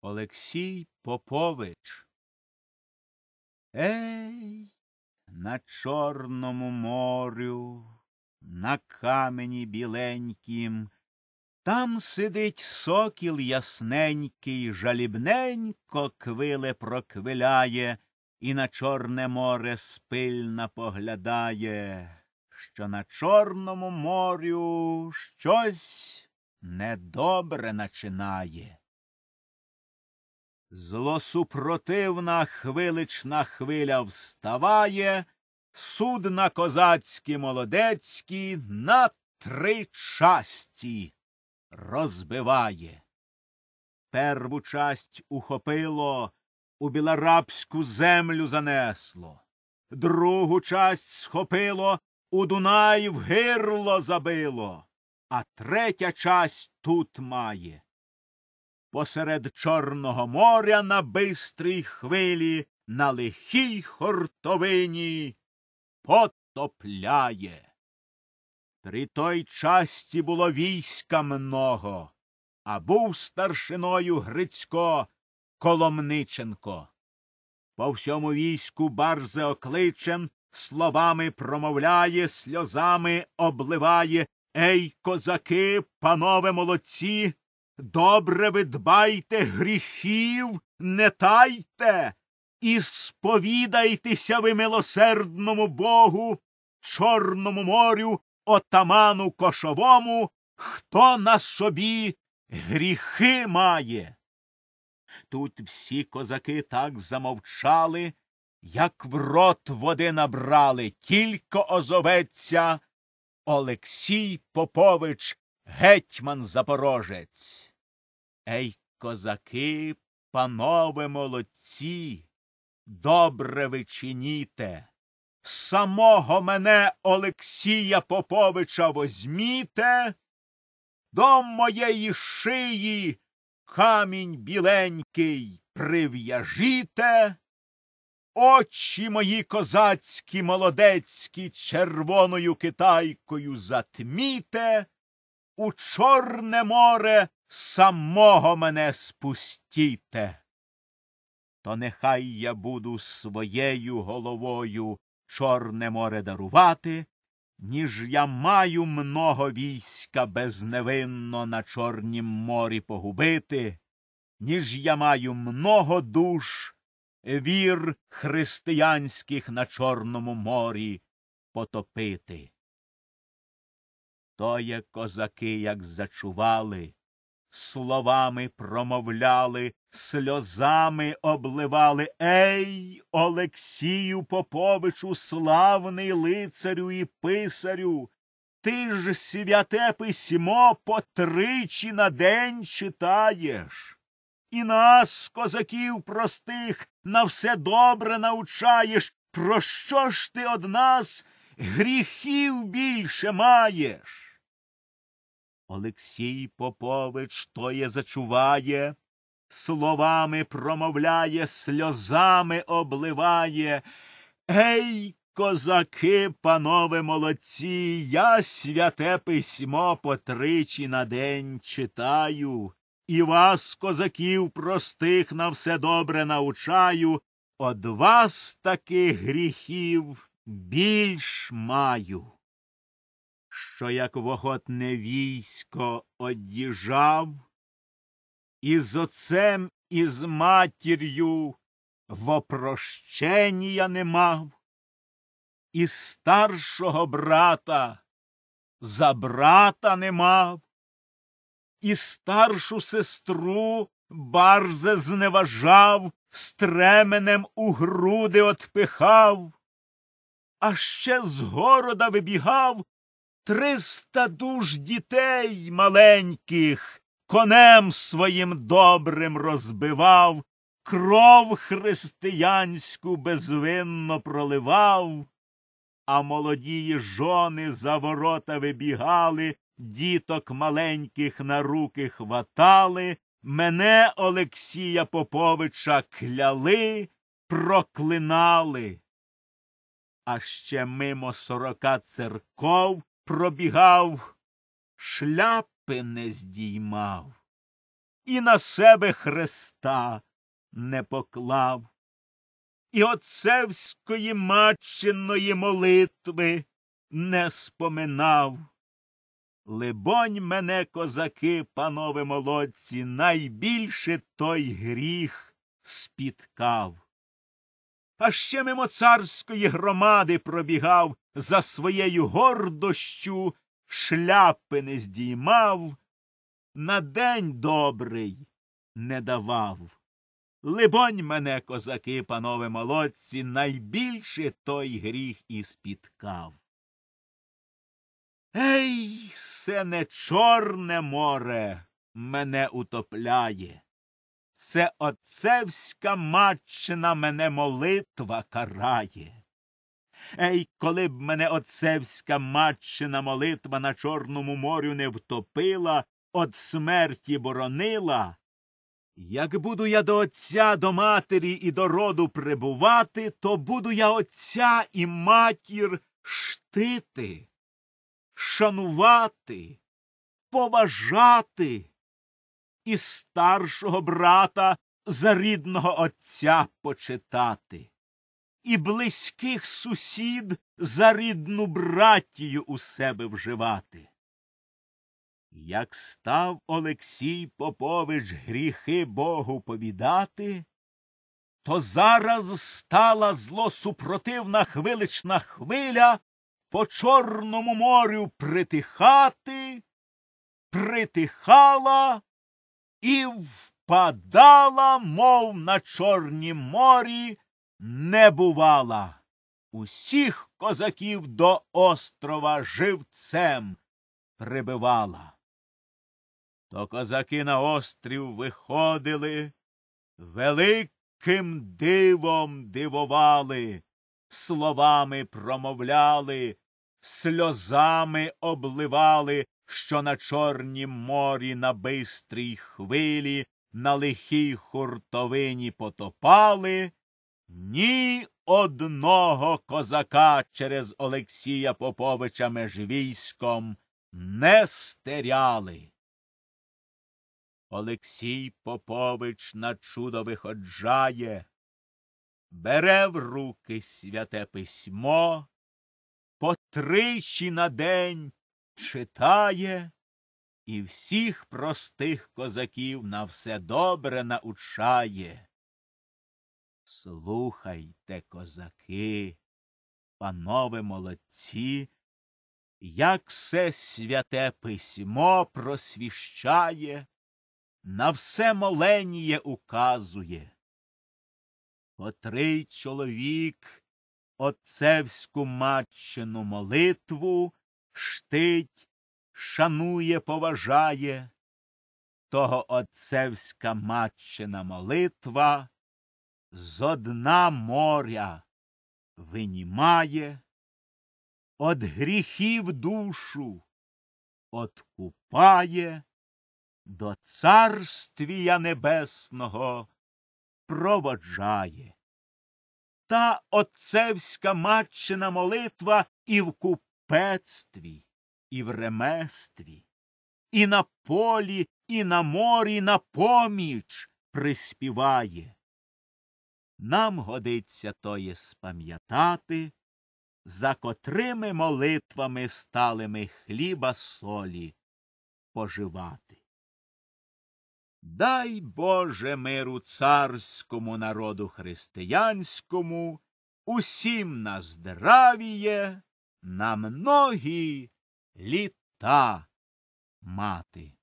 Олексій Попович. Ей, на Чорному морю, на камені біленькім, там сидить сокіл ясненький, жалібненько квиле проквиляє, і на Чорне море спильно поглядає, що на Чорному морю щось недобре начинає. Злосупротивна хвилична хвиля вставає, судна козацькі молодецькі на три часті розбиває. Перву часть ухопило, у білорабську землю занесло, другу часть схопило, у Дунай в гирло забило, а третя часть тут має посеред Чорного моря на бистрій хвилі, на лихій хортовині потопляє. При той часті було війська много, а був старшиною Грицько Коломниченко. По всьому війську барзе окличен, словами промовляє, сльозами обливає Ей, козаки, панове молодці, Добре ви дбайте гріхів, не тайте, і сповідайтеся ви милосердному Богу, Чорному морю, отаману кошовому, хто на собі гріхи має. Тут всі козаки так замовчали, як в рот води набрали, тільки озоветься Олексій Попович, гетьман Запорожець. Ей, козаки, панове молодці, добре ви чиніте. Самого мене Олексія Поповича возьміте, до моєї шиї камінь біленький прив'яжіте, очі мої козацькі молодецькі червоною китайкою затміте, у Чорне море самого мене спустіте, то нехай я буду своєю головою Чорне море дарувати, ніж я маю много війська безневинно на Чорнім морі погубити, ніж я маю много душ, вір християнських на Чорному морі потопити. То є козаки, як зачували, словами промовляли, сльозами обливали Ей, Олексію Поповичу, славний лицарю і писарю. Ти ж святе письмо потричі на день читаєш. І нас, козаків простих, на все добре навчаєш. Про що ж ти од нас гріхів більше маєш? Олексій Попович тоє зачуває, словами промовляє, сльозами обливає. Гей, козаки, панове молодці, я святе письмо по тричі на день читаю, і вас, козаків, простих на все добре научаю, од вас таких гріхів більш маю що як в військо од'їжджав, і з отцем і з матір'ю вопрощення не мав, і старшого брата за брата не мав, і старшу сестру барзе зневажав, стременем у груди отпихав, а ще з города вибігав триста душ дітей маленьких конем своїм добрим розбивав, кров християнську безвинно проливав, а молодії жони за ворота вибігали, діток маленьких на руки хватали, мене Олексія Поповича кляли, проклинали. А ще мимо сорока церков пробігав, шляпи не здіймав і на себе хреста не поклав. І отцевської матчиної молитви не споминав. Либонь, мене, козаки, панове молодці, найбільше той гріх спіткав. А ще мимо царської громади пробігав за своєю гордощу шляпи не здіймав, на день добрий не давав. Либонь, мене, козаки, панове молодці, найбільше той гріх і спіткав. Ей, це не чорне море мене утопляє, це отцевська матчина мене молитва карає. Ей, коли б мене отцевська матчина молитва на Чорному морю не втопила, От смерті боронила. Як буду я до отця, до матері і до роду прибувати, то буду я отця і матір штити, шанувати, поважати і старшого брата за рідного отця почитати і близьких сусід за рідну братію у себе вживати. Як став Олексій Попович гріхи Богу повідати, то зараз стала злосупротивна хвилична хвиля по Чорному морю притихати, притихала і впадала, мов на Чорнім морі не бувала. Усіх козаків до острова живцем прибивала. То козаки на острів виходили, великим дивом дивували, словами промовляли, сльозами обливали, що на Чорнім морі на бистрій хвилі, на лихій хуртовині потопали. Ні одного козака через Олексія Поповича військом не стеряли. Олексій Попович на чудо виходжає, бере в руки святе письмо, по тричі на день читає і всіх простих козаків на все добре научає. Слухайте, козаки, панове молодці, як все святе письмо просвіщає, на все моленіє указує. Котрий чоловік отцевську матчину молитву штить, шанує, поважає, того отцевська матчина молитва зо дна моря винімає, От гріхів душу откупає, до царствія небесного проводжає. Та отцевська матчина молитва і в купецтві, і в реместві, і на полі, і на морі на поміч приспіває. Нам годиться тоє спам'ятати, за котрими молитвами стали ми хліба солі поживати. Дай Боже миру царському народу християнському, усім на здравіє, на многі літа мати.